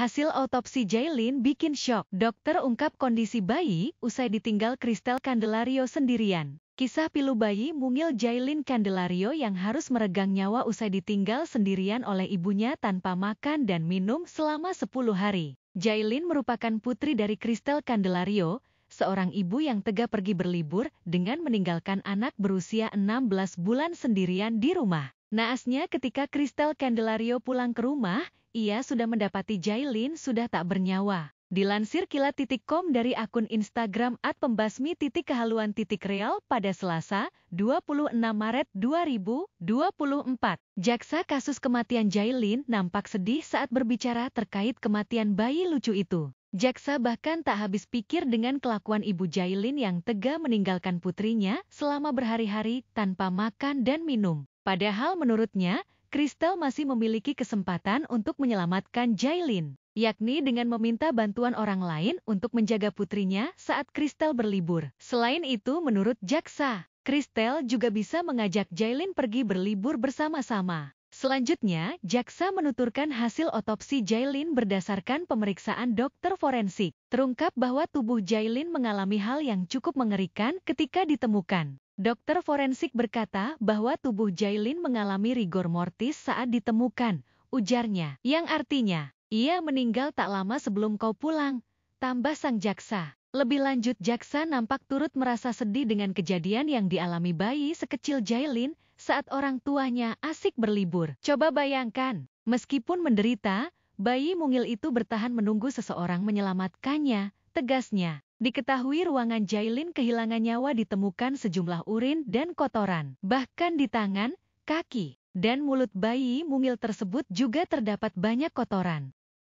Hasil autopsi Jailin bikin shock. Dokter ungkap kondisi bayi usai ditinggal Kristel Candelario sendirian. Kisah pilu bayi mungil Jailin Candelario yang harus meregang nyawa usai ditinggal sendirian oleh ibunya tanpa makan dan minum selama 10 hari. Jailin merupakan putri dari Kristel Candelario, seorang ibu yang tega pergi berlibur dengan meninggalkan anak berusia 16 bulan sendirian di rumah. Naasnya ketika Kristel Candelario pulang ke rumah, ia sudah mendapati Jailin sudah tak bernyawa. Dilansir kilat.com dari akun Instagram at pembasmi titik kehaluan titik real pada Selasa, 26 Maret 2024. Jaksa kasus kematian Jailin nampak sedih saat berbicara terkait kematian bayi lucu itu. Jaksa bahkan tak habis pikir dengan kelakuan ibu Jailin yang tega meninggalkan putrinya selama berhari-hari tanpa makan dan minum. Padahal menurutnya, Kristal masih memiliki kesempatan untuk menyelamatkan Jailin, yakni dengan meminta bantuan orang lain untuk menjaga putrinya saat Kristal berlibur. Selain itu, menurut jaksa, Kristal juga bisa mengajak Jailin pergi berlibur bersama-sama. Selanjutnya, jaksa menuturkan hasil otopsi Jailin berdasarkan pemeriksaan dokter forensik. Terungkap bahwa tubuh Jailin mengalami hal yang cukup mengerikan ketika ditemukan. Dokter forensik berkata bahwa tubuh Jailin mengalami rigor mortis saat ditemukan, ujarnya, yang artinya, ia meninggal tak lama sebelum kau pulang, tambah sang jaksa. Lebih lanjut jaksa nampak turut merasa sedih dengan kejadian yang dialami bayi sekecil Jailin saat orang tuanya asik berlibur. Coba bayangkan, meskipun menderita, bayi mungil itu bertahan menunggu seseorang menyelamatkannya, tegasnya. Diketahui ruangan Jailin kehilangan nyawa ditemukan sejumlah urin dan kotoran. Bahkan di tangan, kaki, dan mulut bayi mungil tersebut juga terdapat banyak kotoran.